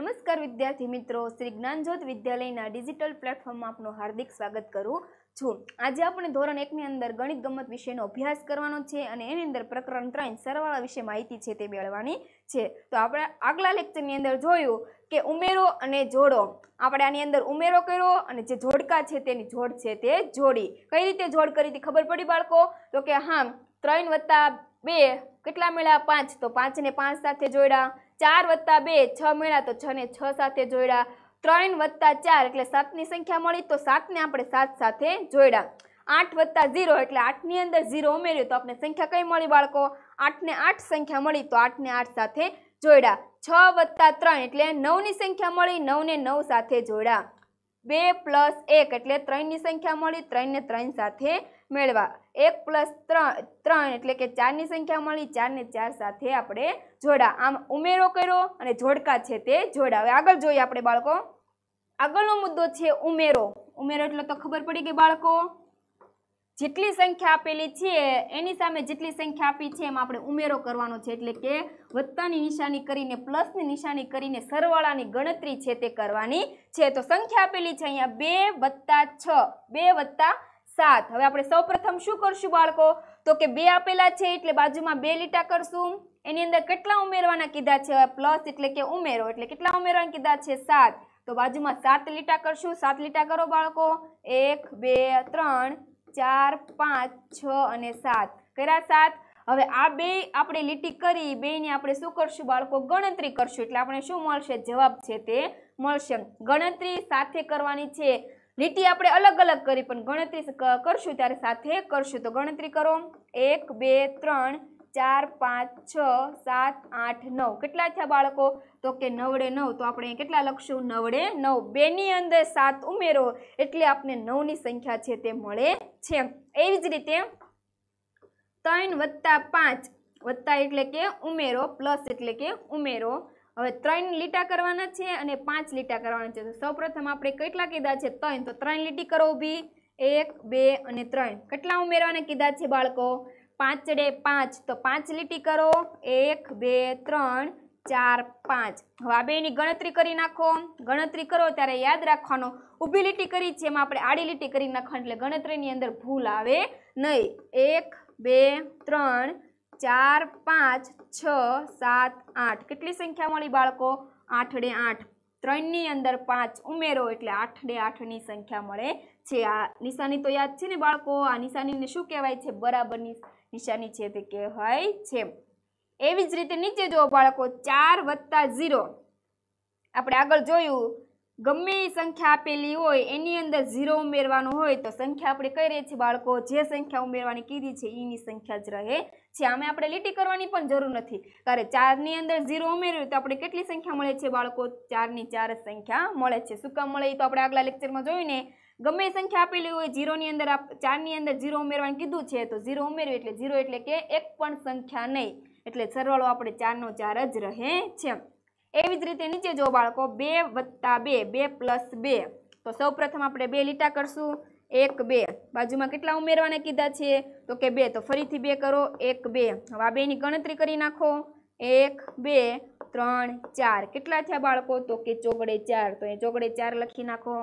નમસ્કાર વિદ્યાર્થી મિત્રો શ્રી જ્ઞાનજ્યોત વિદ્યાલયના ડિજિટલ પ્લેટફોર્મમાં આપનું હાર્દિક સ્વાગત કરું છું આજે આપણે ધોરણ એકની અંદર ગણિત ગમત વિશેનો અભ્યાસ કરવાનો છે અને એની અંદર પ્રકરણ ત્રણ સરવાળા વિશે માહિતી છે તે મેળવવાની છે તો આપણે આગલા લેક્ચરની અંદર જોયું કે ઉમેરો અને જોડો આપણે આની અંદર ઉમેરો કર્યો અને જે જોડકા છે તેની જોડ છે તે જોડી કઈ રીતે જોડ કરી હતી ખબર પડી બાળકો તો કે હા ત્રણ વત્તા બે કેટલા મેળા પાંચ તો પાંચને પાંચ સાથે જોડ્યા ચાર વત્તા બે છ મળ્યા તો છ ને છ સાથે જોડ્યા ત્રણ વત્તા ચાર એટલે સાતની સંખ્યા મળી તો સાતને આપણે સાત સાથે જોડ્યા આઠ વત્તા ઝીરો એટલે આઠની અંદર ઝીરો ઉમેર્યું તો આપણે સંખ્યા કઈ મળી બાળકો આઠને આઠ સંખ્યા મળી તો આઠને આઠ સાથે જોડ્યા છ વત્તા ત્રણ એટલે નવની સંખ્યા મળી નવને નવ સાથે જોડ્યા બે પ્લસ એક એટલે ત્રણની સંખ્યા મળી ત્રણને ત્રણ સાથે મેળવા એક પ્લસ ત્રણ એટલે કે ચારની સંખ્યા મળી ચારને ચાર સાથે આપણે જોડા આમ ઉમેરો કર્યો અને જોડકા છે તે જોડાવે આગળ જોઈએ આપણે બાળકો આગળનો મુદ્દો છે ઉમેરો ઉમેરો એટલે તો ખબર પડી ગઈ બાળકો જેટલી સંખ્યા આપેલી છે એની સામે જેટલી સંખ્યા આપી છે એમાં આપણે ઉમેરો કરવાનો છે એટલે કે વત્તાની નિશાની કરીને પ્લસની નિશાની કરીને સરવાળાની ગણતરી છે તે કરવાની છે તો સંખ્યા આપેલી છે અહીંયા બે વત્તા છ બે વત્તા સાત હવે આપણે સૌપ્રથમ શું કરશું બાળકો તો કે બે આપેલા છે એટલે બાજુમાં બે લીટા કરશું એની અંદર કેટલા ઉમેરવાના કીધા છે પ્લસ એટલે કે ઉમેરો એટલે કેટલા ઉમેરવાના કીધા છે સાત તો બાજુમાં સાત લીટા કરશું સાત લીટા કરો બાળકો એક બે ત્રણ ચાર પાંચ છ અને સાત કર્યા સાત હવે આ બે આપણે લીટી કરી બેની આપણે શું કરશું બાળકો ગણતરી કરશું એટલે આપણે શું મળશે જવાબ છે તે મળશે ગણતરી સાથે કરવાની છે લીટી આપણે અલગ અલગ કરી પણ ગણતરી કરશું ત્યારે સાથે કરશું તો ગણતરી કરો એક બે ત્રણ ચાર પાંચ છ સાત આઠ નવ કેટલા થયા બાળકો તો કે નવડે નવ તો આપણે કેટલા લખશું નવડે નવ બેની અંદર સાત ઉમેરો એટલે આપણે નવની સંખ્યા છે તે મળે છે એવી જ રીતે ત્રણ વત્તા પાંચ વત્તા એટલે કે ઉમેરો પ્લસ એટલે કે ઉમેરો હવે ત્રણ લીટા કરવાના છે અને પાંચ લીટા કરવાના છે તો સૌપ્રથમ આપણે કેટલા કીધા છે ત્રણ તો ત્રણ લીટી કરો ઊભી એક બે અને ત્રણ કેટલા ઉમેરવાના કીધા છે બાળકો પાંચડે પાંચ તો પાંચ લીટી કરો એક બે ત્રણ ચાર પાંચ હવે આ બેની ગણતરી કરી નાખો ગણતરી કરો ત્યારે યાદ રાખવાનો ઊભી લીટી કરી છે એમાં આપણે આડી લીટી કરી નાખવાની એટલે ગણતરીની અંદર ભૂલ આવે નહીં એક બે ત્રણ ચાર પાંચ છ સાત આઠ કેટલી સંખ્યા મળી બાળકો આઠડે આઠ ત્રણની અંદર પાંચ ઉમેરો એટલે આઠડે આઠની સંખ્યા મળે છે આ નિશાની તો યાદ છે ને બાળકો આ નિશાનીને શું કહેવાય છે બરાબરની નિશાની છે કે હોય છે એવી જ રીતે નીચે જુઓ બાળકો ચાર વત્તા ઝીરો આપણે આગળ જોયું ગમે એ સંખ્યા આપેલી હોય એની અંદર ઝીરો ઉમેરવાનો હોય તો સંખ્યા આપણે કહી રહે છે બાળકો જે સંખ્યા ઉમેરવાની કીધી છે એની સંખ્યા જ રહે છે આમે આપણે લીટી કરવાની પણ જરૂર નથી ત્યારે ચારની અંદર ઝીરો ઉમેર્યું તો આપણે કેટલી સંખ્યા મળે છે બાળકો ચારની ચાર સંખ્યા મળે છે શું કામ મળે એ તો આપણે આગલા લેક્ચરમાં જોયું ને ગમે સંખ્યા આપેલી હોય ઝીરોની અંદર આપ ચારની અંદર ઝીરો ઉમેરવાનું કીધું છે તો ઝીરો ઉમેર્યું એટલે ઝીરો એટલે કે એક પણ સંખ્યા નહીં એટલે સરવાળો આપણે ચારનો ચાર જ રહે છે એવી જ રીતે નીચે જો બાળકો બે વત્તા બે બે પ્લસ બે તો સૌપ્રથમ આપણે બે લીટા કરશું એક બે બાજુમાં કેટલા ઉમેરવાના કીધા છે તો કે બે તો ફરીથી બે કરો એક બે હવે આ બેની ગણતરી કરી નાખો એક બે ત્રણ ચાર કેટલા થયા બાળકો તો કે ચોગડે ચાર તો એ ચોગડે ચાર લખી નાખો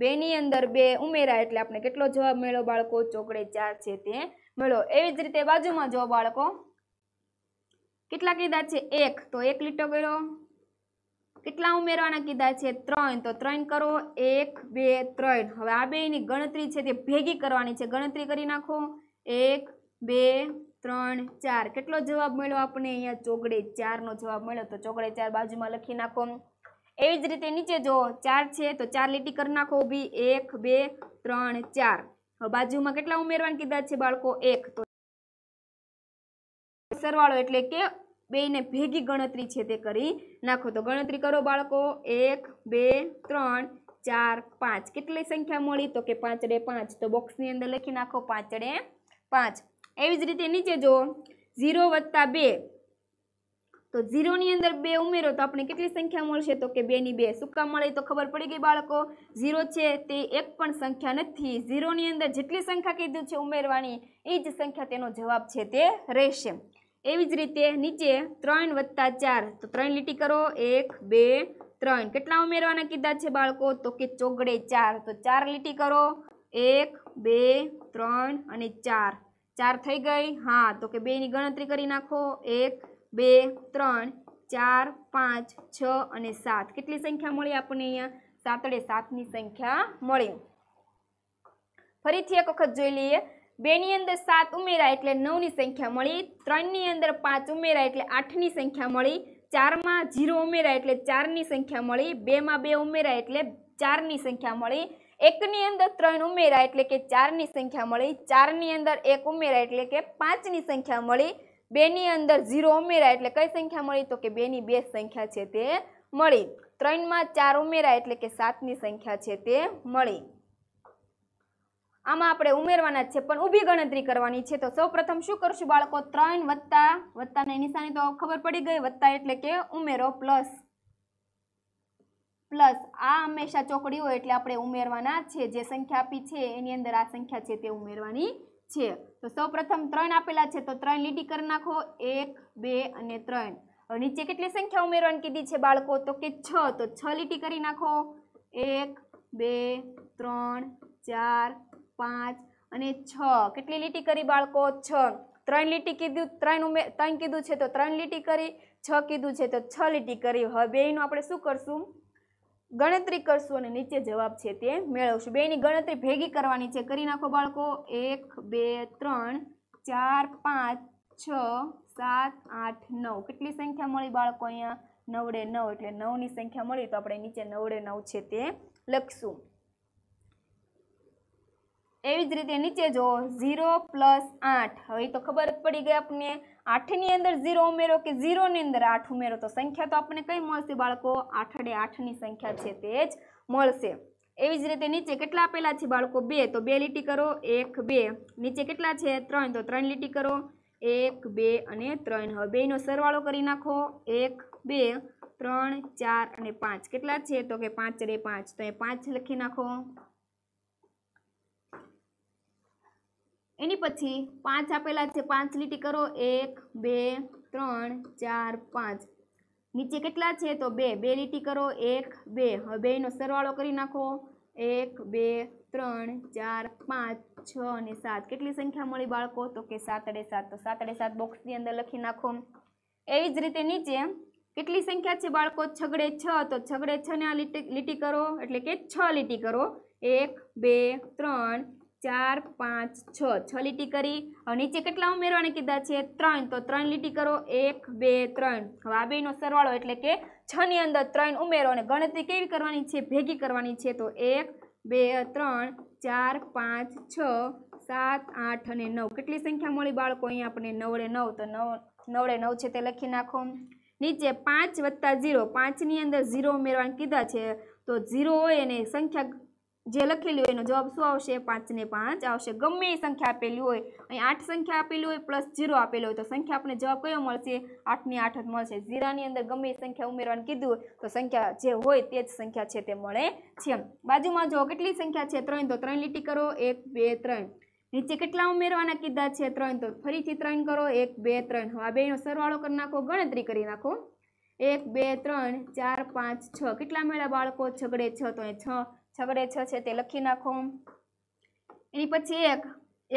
બેની અંદર બે ઉમેરા એટલે આપણે કેટલો જવાબ મેળો બાળકો ચોકડે ચાર છે તે મેળો એવી જ રીતે બાજુમાં જો બાળકો કેટલા કીધા છે એક તો એક લીટો ગયો કેટલા ઉમેરવાના કીધા છે ત્રણ તો ત્રણ કરો એક બે ત્રણ હવે આ બેની ગણતરી છે તે ભેગી કરવાની છે ગણતરી કરી નાખો એક બે ત્રણ ચાર કેટલો જવાબ મળ્યો આપણે અહીંયા ચોગડે ચારનો જવાબ મળ્યો તો ચોકડે ચાર બાજુમાં લખી નાખો એવી જ રીતે નીચે જો ચાર છે તો ચાર લીટી કરી નાખો ઊભી એક બે ત્રણ ચાર હવે બાજુમાં કેટલા ઉમેરવાની કીધા છે બાળકો એક તો સરવાળો એટલે કે બેને ભેગી ગણતરી છે તે કરી નાખો તો ગણતરી કરો બાળકો એક બે ત્રણ ચાર પાંચ કેટલી સંખ્યા મળી તો કે પાંચડે પાંચ તો બોક્સની અંદર લખી નાખો પાંચડે પાંચ એવી જ રીતે નીચે જો ઝીરો વત્તા બે તો ઝીરોની અંદર બે ઉમેરો તો આપણે કેટલી સંખ્યા મળશે તો કે બેની બે સુક્કા મળે તો ખબર પડી ગઈ બાળકો ઝીરો છે તે એક પણ સંખ્યા નથી ઝીરોની અંદર જેટલી સંખ્યા કીધું છે ઉમેરવાની એ જ સંખ્યા તેનો જવાબ છે તે રહેશે એવી જ રીતે નીચે ત્રણ વત્તા ચાર તો ત્રણ લીટી કરો એક બે ત્રણ કેટલા ઉમેરવાના કીધા છે બાળકો તો કે ચોગડે ચાર તો ચાર લીટી કરો એક બે ત્રણ અને ચાર ચાર થઈ ગઈ હા તો કે બેની ગણતરી કરી નાખો એક બે ત્રણ ચાર પાંચ છ અને સાત કેટલી સંખ્યા મળી આપણને અહીંયા સાતડે સાતની સંખ્યા મળી ફરીથી એક વખત જોઈ લઈએ બેની અંદર સાત ઉમેરા એટલે નવની સંખ્યા મળી ત્રણની અંદર પાંચ ઉમેરા એટલે આઠની સંખ્યા મળી ચારમાં જીરો ઉમેરા એટલે ચારની સંખ્યા મળી બેમાં બે ઉમેરા એટલે ચારની સંખ્યા મળી એકની અંદર ત્રણ ઉમેરા એટલે કે ચારની સંખ્યા મળી ચારની અંદર એક ઉમેરા એટલે કે પાંચની સંખ્યા મળી બેની અંદર ઝીરો ઉમેરાય એટલે કઈ સંખ્યા મળી તો કે બેની બે સંખ્યા છે તે મળી ત્રણમાં ચાર ઉમેરાય એટલે કે સાતની સંખ્યા છે તે મળી આમાં આપણે ઉમેરવાના છે પણ ઊભી ગણતરી કરવાની છે તો સૌપ્રથમ શું કરશું બાળકો ત્રણ વત્તા વત્તાની નિશાની તો ખબર પડી ગઈ વત્તા એટલે કે ઉમેરો પ્લસ પ્લસ આ હંમેશા ચોકડી હોય એટલે આપણે ઉમેરવાના છે જે સંખ્યા આપી છે એની અંદર આ સંખ્યા છે તે ઉમેરવાની છે તો સૌપ્રથમ ત્રણ આપેલા છે તો ત્રણ લીટી કરી નાખો એક બે અને ત્રણ હવે નીચે કેટલી સંખ્યા ઉમેરવાની કીધી છે બાળકો તો કે છ તો છ લીટી કરી નાખો એક બે ત્રણ ચાર પાંચ અને છ કેટલી લીટી કરી બાળકો છ ત્રણ લીટી કીધું ત્રણ ઉમે ત્રણ કીધું છે તો ત્રણ લીટી કરી છ કીધું છે તો છ લીટી કરી હવે બેનું આપણે શું કરશું ગણતરી કરશું અને નીચે જવાબ છે તે મેળવશું બેની ગણતરી ભેગી કરવાની છે કરી નાખો બાળકો એક બે ત્રણ ચાર પાંચ છ સાત આઠ નવ કેટલી સંખ્યા મળી બાળકો અહીંયા નવડે નવ એટલે નવની સંખ્યા મળી તો આપણે નીચે નવડે નવ છે તે લખશું એવી જ રીતે નીચે જો ઝીરો પ્લસ આઠ હવે તો ખબર પડી ગઈ આપણને આઠની અંદર ઝીરો ઉમેરો કે ઝીરોની અંદર આઠ ઉમેરો તો સંખ્યા તો આપણને કંઈ મળશે બાળકો આઠડે આઠની સંખ્યા છે તે જ મળશે એવી જ રીતે નીચે કેટલા આપેલા છે બાળકો બે તો બે લીટી કરો એક બે નીચે કેટલા છે ત્રણ તો ત્રણ લીટી કરો એક બે અને ત્રણ હવે બેનો સરવાળો કરી નાખો એક બે ત્રણ ચાર અને પાંચ કેટલા છે તો કે પાંચ રે પાંચ તો એ પાંચ લખી નાખો એની પછી પાંચ આપેલા છે પાંચ લીટી કરો એક બે ત્રણ ચાર પાંચ નીચે કેટલા છે તો બે બે લીટી કરો એક બે હવે બેનો સરવાળો કરી નાખો એક બે ત્રણ ચાર પાંચ છ અને સાત કેટલી સંખ્યા મળી બાળકો તો કે સાતડે સાત તો સાતડે સાત બોક્સની અંદર લખી નાખો એવી જ રીતે નીચે કેટલી સંખ્યા છે બાળકો છગડે છ તો છગડે છને આ લીટી લીટી કરો એટલે કે છ લીટી કરો એક બે ત્રણ ચાર પાંચ છ છ લીટી કરી હવે નીચે કેટલા ઉમેરવાને કીધા છે ત્રણ તો ત્રણ લીટી કરો એક બે ત્રણ હવે આ બેનો સરવાળો એટલે કે છની અંદર ત્રણ ઉમેરો અને ગણતરી કેવી કરવાની છે ભેગી કરવાની છે તો એક બે ત્રણ ચાર પાંચ છ સાત આઠ અને નવ કેટલી સંખ્યા મળી બાળકો અહીંયા આપણે નવડે નવ તો નવ નવડે નવ છે તે લખી નાખો નીચે પાંચ વત્તા ઝીરો પાંચની અંદર ઝીરો ઉમેરવાની કીધા છે તો ઝીરો હોય અને સંખ્યા જે લખેલું એનો જવાબ શું આવશે પાંચને પાંચ આવશે ગમે એ સંખ્યા આપેલી હોય અહીં આઠ સંખ્યા આપેલી હોય પ્લસ જીરો આપેલો હોય તો સંખ્યા આપણે જવાબ કયો મળશે આઠની આઠ જ મળશે જીરાની અંદર ગમે એ સંખ્યા ઉમેરવાનું કીધું હોય તો સંખ્યા જે હોય તે જ સંખ્યા છે તે મળે છે બાજુમાં જો કેટલી સંખ્યા છે ત્રણ તો ત્રણ લીટી કરો એક બે ત્રણ નીચે કેટલા ઉમેરવાના કીધા છે ત્રણ તો ફરીથી ત્રણ કરો એક બે ત્રણ હવે આ બેનો સરવાળો કરી નાખો ગણતરી કરી નાખો એક બે ત્રણ ચાર પાંચ છ કેટલા મળ્યા બાળકો છગડે છ તો એ છ છગડે છ છે તે લખી નાખો એની પછી એક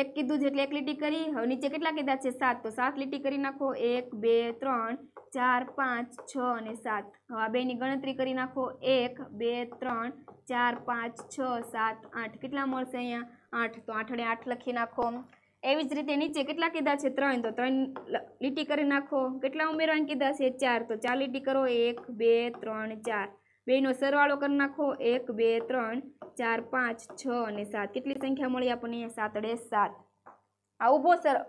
એક કીધું છે એક લીટી કરી હવે નીચે કેટલા કીધા છે સાત તો સાત લીટી કરી નાખો એક બે ત્રણ ચાર પાંચ છ અને સાત હવે આ બેની ગણતરી કરી નાખો એક બે ત્રણ ચાર પાંચ છ સાત આઠ કેટલા મળશે અહીંયા આઠ તો આઠડે આઠ લખી નાખો એવી જ રીતે નીચે કેટલા કીધા છે ત્રણ તો ત્રણ લીટી કરી નાખો કેટલા ઉમેરવાની કીધા છે ચાર તો ચાર લીટી કરો એક બે ત્રણ ચાર બેનો સરવાળો કરી નાખો એક બે ત્રણ ચાર પાંચ છ અને સાત કેટલી સંખ્યા મળી આપણને સાત અડે સાત આ ઊભો સર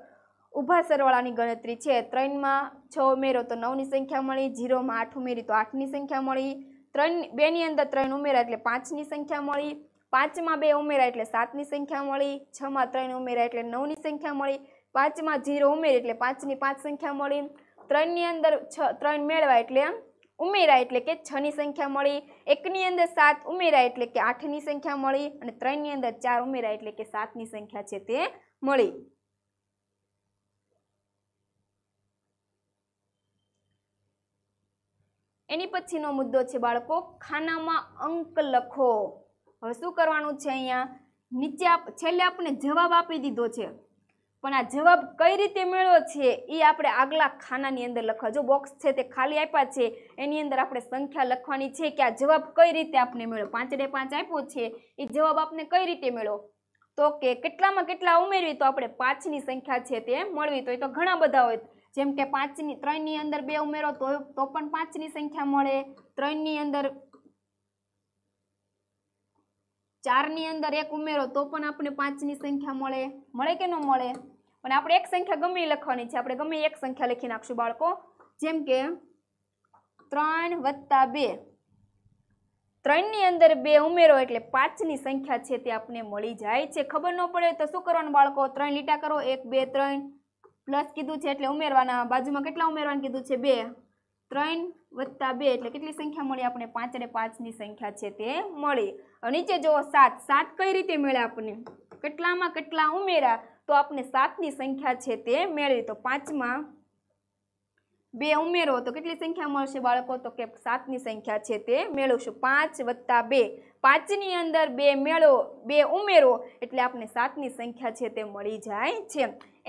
ઊભા સરવાળાની ગણતરી છે ત્રણમાં છ ઉમેરો તો નવની સંખ્યા મળી ઝીરોમાં આઠ ઉમેરી તો આઠની સંખ્યા મળી ત્રણ બેની અંદર ત્રણ ઉમેરા એટલે પાંચની સંખ્યા મળી પાંચમાં બે ઉમેરા એટલે સાતની સંખ્યા મળી છમાં ત્રણ ઉમેરા એટલે નવની સંખ્યા મળી પાંચમાં ઝીરો ઉમેરી એટલે પાંચની પાંચ સંખ્યા મળી ત્રણની અંદર છ ત્રણ મેળવા એટલે ઉમેરા એટલે કે છની સંખ્યા મળી એકની અંદર સાત ઉમેરા એટલે કે આઠની સંખ્યા મળી અને ત્રણની અંદર ચાર ઉમેરા એટલે કે સાતની સંખ્યા છે તે મળી એની પછીનો મુદ્દો છે બાળકો ખાનામાં અંક લખો હવે શું કરવાનું છે અહીંયા નીચે છેલ્લે આપણે જવાબ આપી દીધો છે પણ આ જવાબ કઈ રીતે મેળવ્યો છે એ આપણે આગલા ખાનાની અંદર લખવા જો બોક્સ છે તે ખાલી આપ્યા છે એની અંદર આપણે સંખ્યા લખવાની છે કે આ જવાબ કઈ રીતે આપણે મેળવ્યો પાંચડે પાંચ આપ્યો છે એ જવાબ આપણે કઈ રીતે મેળવો તો કે કેટલામાં કેટલા ઉમેરવી તો આપણે પાંચની સંખ્યા છે તે મળવી તો એ તો ઘણા બધા હોય જેમ કે પાંચની ત્રણની અંદર બે ઉમેરો તો તો પણ પાંચની સંખ્યા મળે ત્રણની અંદર ચારની અંદર એક ઉમેરો તો પણ આપણે પાંચની સંખ્યા મળે મળે કે ન મળે પણ આપણે એક સંખ્યા ગમે લખવાની છે આપણે ગમે એક સંખ્યા લખી નાખશું બાળકો જેમ કે ત્રણ વત્તા બે ત્રણની અંદર બે ઉમેરો એટલે પાંચની સંખ્યા છે તે આપણને મળી જાય છે ખબર ન પડે તો શું કરવાનું બાળકો ત્રણ લીટા કરો એક બે ત્રણ પ્લસ કીધું છે એટલે ઉમેરવાના બાજુમાં કેટલા ઉમેરવાનું કીધું છે બે ત્રણ વત્તા બે એટલે કેટલી સંખ્યા મળી આપણે પાંચ અને પાંચની સંખ્યા છે તે મળી નીચે જુઓ સાત સાત કઈ રીતે મળે આપણને કેટલામાં કેટલા ઉમેરા તો આપણે સાતની સંખ્યા છે તે મેળવી તો પાંચમાં બે ઉમેરો તો કેટલી સંખ્યા મળશે બાળકો તો કે સાતની સંખ્યા છે તે મેળવશું પાંચ વત્તા બે પાંચની અંદર બે મેળો બે ઉમેરો એટલે આપણે સાતની સંખ્યા છે તે મળી જાય છે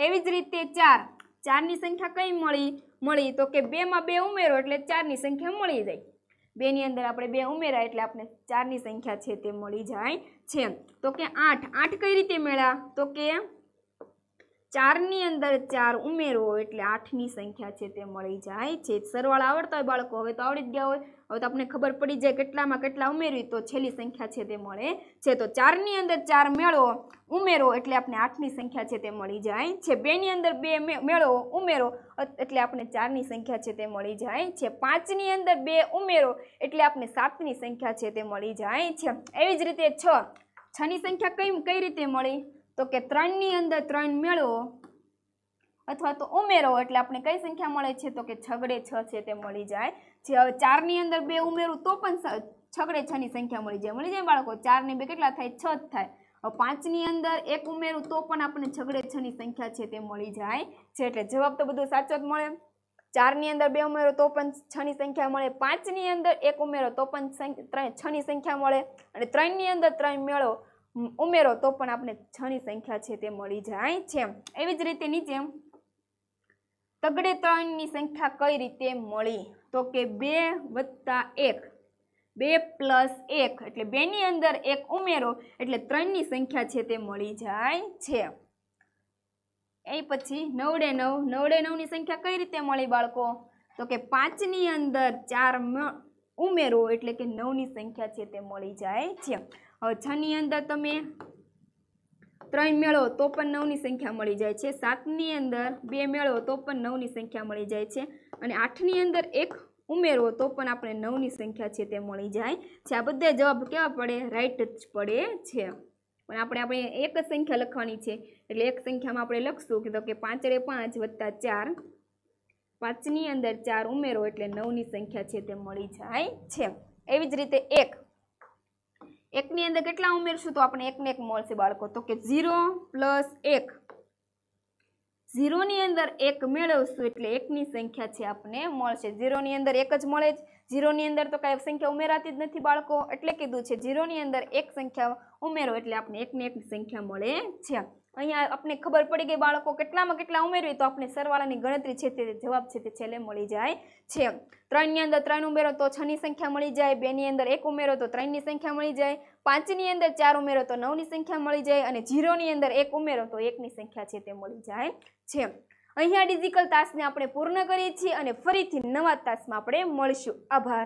એવી જ રીતે ચાર ચારની સંખ્યા કઈ મળી મળી તો કે બેમાં બે ઉમેરો એટલે ચારની સંખ્યા મળી જાય બેની અંદર આપણે બે ઉમેરા એટલે આપણે ચારની સંખ્યા છે તે મળી જાય છે તો કે આઠ આઠ કઈ રીતે મેળા તો કે ચારની અંદર ચાર ઉમેરો એટલે આઠની સંખ્યા છે તે મળી જાય છે સરવાળ આવડતા હોય બાળકો હવે તો આવડી જ ગયા હોય હવે તો આપણે ખબર પડી જાય કેટલામાં કેટલા ઉમેરવી તો છેલ્લી સંખ્યા છે તે મળે છે તો ચારની અંદર ચાર મેળો ઉમેરો એટલે આપણે આઠની સંખ્યા છે તે મળી જાય છે બેની અંદર બે મેળો ઉમેરો એટલે આપણે ચારની સંખ્યા છે તે મળી જાય છે પાંચની અંદર બે ઉમેરો એટલે આપણે સાતની સંખ્યા છે તે મળી જાય છે એવી જ રીતે છ છની સંખ્યા કઈ કઈ રીતે મળી તો કે ત્રણની અંદર ત્રણ મેળવો અથવા તો ઉમેરો એટલે આપણે કઈ સંખ્યા મળે છે તો કે છગડે છ છે તે મળી જાય જે હવે ચારની અંદર બે ઉમેરું તો પણ છગડે છની સંખ્યા મળી જાય મળી જાય બાળકો ચારની બે કેટલા થાય છ જ થાય હવે પાંચની અંદર એક ઉમેરું તો પણ આપણે છગડે છની સંખ્યા છે તે મળી જાય છે એટલે જવાબ તો બધો સાચો જ મળે ચારની અંદર બે ઉમેરો તો પણ છની સંખ્યા મળે પાંચની અંદર એક ઉમેરો તો પણ છની સંખ્યા મળે અને ત્રણની અંદર ત્રણ મેળો ઉમેરો તો પણ આપણે છની સંખ્યા છે તે મળી જાય છે એવી જ રીતે નીચે તગડે ત્રણની સંખ્યા કઈ રીતે મળી તો કે બે વત્તા એક બે પ્લસ એક એટલે બેની અંદર એક ઉમેરો એટલે ત્રણની સંખ્યા છે તે મળી જાય છે એ પછી નવડે નવ નવડે નવની સંખ્યા કઈ રીતે મળી બાળકો તો કે પાંચની અંદર ચાર ઉમેરો એટલે કે નવની સંખ્યા છે તે મળી જાય છે છની અંદર તમે ત્રણ મેળો તો પણ નવની સંખ્યા મળી જાય છે સાતની અંદર બે મેળો તો પણ નવની સંખ્યા મળી જાય છે અને આઠની અંદર એક ઉમેરવો તો પણ આપણે નવની સંખ્યા છે તે મળી જાય છે આ બધા જવાબ કેવા પડે રાઈટ જ પડે છે પણ આપણે આપણે એક જ સંખ્યા લખવાની છે એટલે એક સંખ્યામાં આપણે લખશું કે તો કે પાંચડે પાંચ વત્તા ચાર પાંચની અંદર ચાર ઉમેરો એટલે નવની સંખ્યા છે તે મળી જાય છે એવી જ રીતે એક એકની અંદર કેટલા ઉમેરશું તો આપણે એકને એક મળશે બાળકો તો કે ઝીરો પ્લસ એક ઝીરોની અંદર એક મેળવશું એટલે એકની સંખ્યા છે આપણને મળશે ઝીરોની અંદર એક જ મળે જ ઝીરોની અંદર તો કાંઈ સંખ્યા ઉમેરાતી જ નથી બાળકો એટલે કીધું છે ઝીરોની અંદર એક સંખ્યા ઉમેરો એટલે આપણે એકને એક સંખ્યા મળે છે અહીંયા આપણે ખબર પડી ગઈ બાળકો કેટલામાં કેટલા ઉમેરવી તો આપણે સરવાળાની ગણતરી છે તે જવાબ છે તે છેલ્લે મળી જાય છે ત્રણની અંદર ત્રણ ઉમેરો તો છની સંખ્યા મળી જાય બેની અંદર એક ઉમેરો તો ત્રણની સંખ્યા મળી જાય પાંચની અંદર ચાર ઉમેરો તો નવની સંખ્યા મળી જાય અને ઝીરોની અંદર એક ઉમેરો તો એકની સંખ્યા છે તે મળી જાય છે અહીંયા ડિઝિકલ તાસને આપણે પૂર્ણ કરીએ છીએ અને ફરીથી નવા તાસમાં આપણે મળીશું આભાર